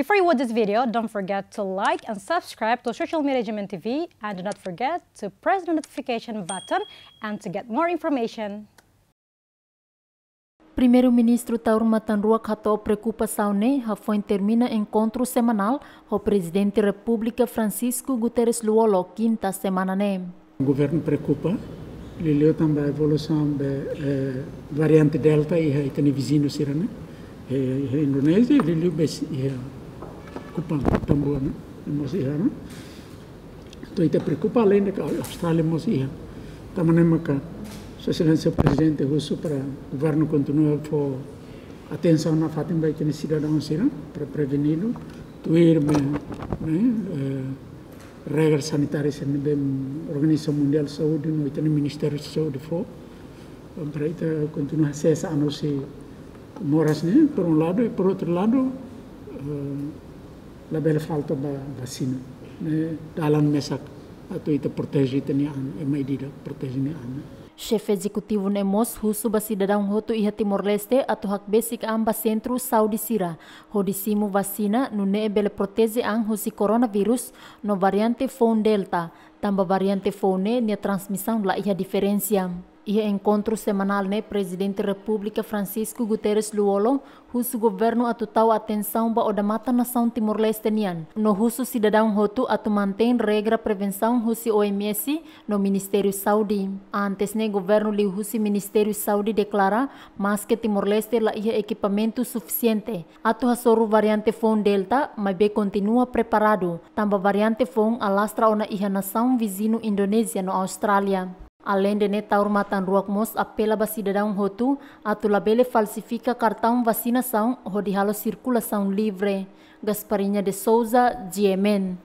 Before you watch this video, don't forget to like and subscribe to Social Media Jamin TV and do not forget to press the notification button and to get more information. Primeiro-ministro Taur Matanrua catou preocupação né? ne, foi termina encontro semanal com o presidente da República Francisco Guterres Luolo quinta semana ne. Né? O governo preocupa, ele leu também a evolução da eh, variante Delta e tem vizinho Sirana, né? e, eh, eh, Indonésia, ele leu eh, kupan preocupa além de que Austrália mosia. Tämmöinen maka, se excelência presidente Russo para o governo a for atenção na fatin vai ter cidadãos sira para prevenir tuir me né, né? Eh, regras sanitárias em assim, Organização Mundial de Saúde no Ministério de Saúde for então, para tá, continuar a ser a nossa moras né por um lado e por outro lado uh, label falta ba vaccina ne dalan mesak ato ita protege ita an e mai dida protege ni an Chefe executivo Nemos husu basi dadang hotu iha Timor Leste atau hak besik amba sentru Saudi Sira. Hodisimu vasina nune bele protezi ang husi coronavirus no variante phone Delta. Tamba variante Fone nia transmisang la iha diferenciam. E é encontro semanal, né, presidente da República Francisco Guterres Luolo, russo governo a total atenção para da mata nação timor-leste nian. No russo cidadão roto a mantém regra prevenção russo OMS no Ministério Saudi. Antes, né, governo li russo Ministério Saudi declara mas que timor-leste lá ia equipamento suficiente. Ato a variante Fon Delta, mas be continua preparado. Tamba variante Fon alastra ona ia nação vizinho Indonésia no Austrália. Além de neta urmatan ruakmos apela hotu, rotu, tulabele falsifica cartão vacinação, rodi halo circulação livre. Gasparinha de Souza, Diemen.